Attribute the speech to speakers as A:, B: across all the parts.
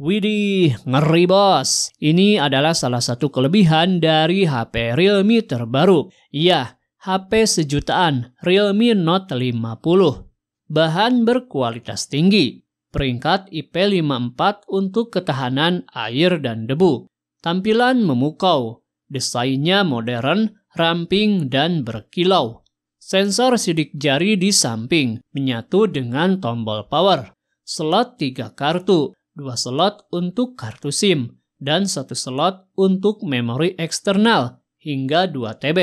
A: Widih, ngeri bos. Ini adalah salah satu kelebihan dari HP Realme terbaru. Iya, HP sejutaan Realme Note 50. Bahan berkualitas tinggi. Peringkat IP54 untuk ketahanan air dan debu. Tampilan memukau. Desainnya modern, ramping, dan berkilau. Sensor sidik jari di samping menyatu dengan tombol power. Slot 3 kartu dua slot untuk kartu SIM, dan satu slot untuk memori eksternal hingga 2 TB.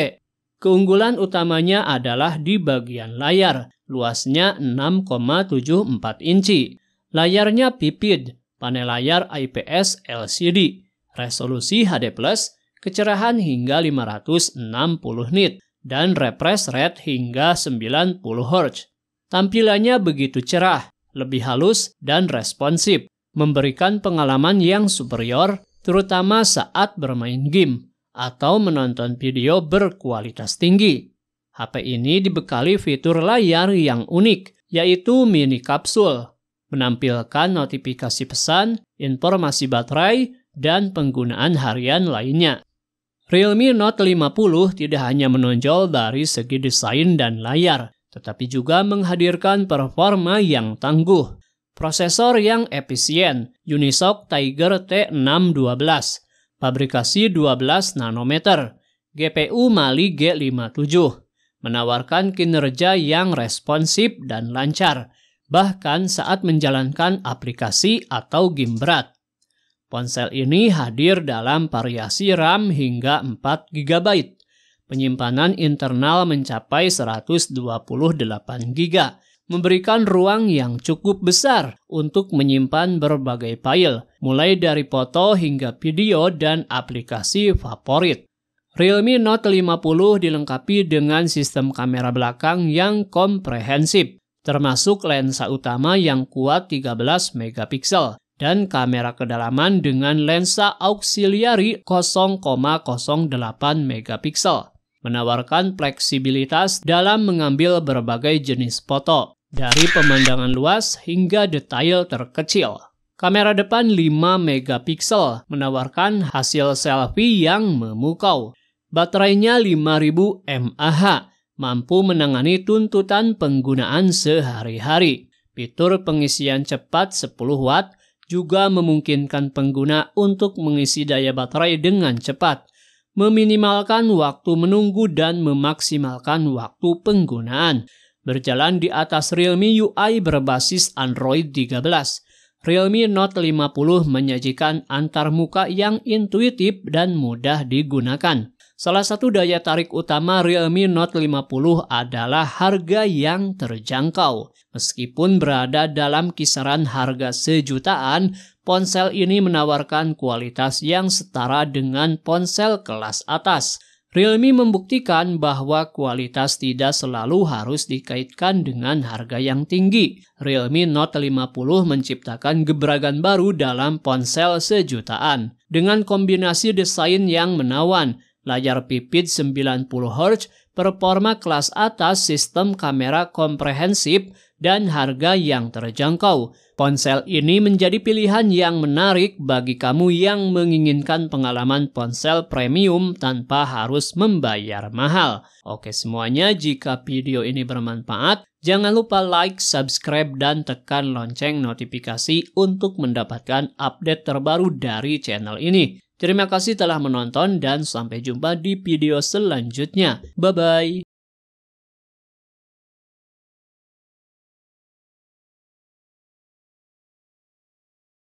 A: Keunggulan utamanya adalah di bagian layar, luasnya 6,74 inci. Layarnya pipit, panel layar IPS LCD, resolusi HD+, kecerahan hingga 560 nit, dan refresh rate hingga 90 Hz. Tampilannya begitu cerah, lebih halus, dan responsif memberikan pengalaman yang superior, terutama saat bermain game atau menonton video berkualitas tinggi. HP ini dibekali fitur layar yang unik, yaitu mini kapsul, menampilkan notifikasi pesan, informasi baterai, dan penggunaan harian lainnya. Realme Note 50 tidak hanya menonjol dari segi desain dan layar, tetapi juga menghadirkan performa yang tangguh. Prosesor yang efisien, Unisoc Tiger T612, fabrikasi 12 nanometer, GPU Mali G57, menawarkan kinerja yang responsif dan lancar, bahkan saat menjalankan aplikasi atau game berat. Ponsel ini hadir dalam variasi RAM hingga 4 GB. Penyimpanan internal mencapai 128 GB memberikan ruang yang cukup besar untuk menyimpan berbagai file, mulai dari foto hingga video dan aplikasi favorit. Realme Note 50 dilengkapi dengan sistem kamera belakang yang komprehensif, termasuk lensa utama yang kuat 13 megapiksel dan kamera kedalaman dengan lensa auxiliary 0,08 megapiksel menawarkan fleksibilitas dalam mengambil berbagai jenis foto dari pemandangan luas hingga detail terkecil. Kamera depan 5 megapiksel menawarkan hasil selfie yang memukau. Baterainya 5000 mAh, mampu menangani tuntutan penggunaan sehari-hari. Fitur pengisian cepat 10 watt juga memungkinkan pengguna untuk mengisi daya baterai dengan cepat, meminimalkan waktu menunggu dan memaksimalkan waktu penggunaan berjalan di atas Realme UI berbasis Android 13. Realme Note 50 menyajikan antarmuka yang intuitif dan mudah digunakan. Salah satu daya tarik utama Realme Note 50 adalah harga yang terjangkau. Meskipun berada dalam kisaran harga sejutaan, ponsel ini menawarkan kualitas yang setara dengan ponsel kelas atas. Realme membuktikan bahwa kualitas tidak selalu harus dikaitkan dengan harga yang tinggi. Realme Note 50 menciptakan gebrakan baru dalam ponsel sejutaan. Dengan kombinasi desain yang menawan, layar pipit 90 Hz, performa kelas atas sistem kamera komprehensif, dan harga yang terjangkau. Ponsel ini menjadi pilihan yang menarik bagi kamu yang menginginkan pengalaman ponsel premium tanpa harus membayar mahal. Oke semuanya, jika video ini bermanfaat, jangan lupa like, subscribe, dan tekan lonceng notifikasi untuk mendapatkan update terbaru dari channel ini. Terima kasih telah menonton dan sampai jumpa di video selanjutnya. Bye-bye.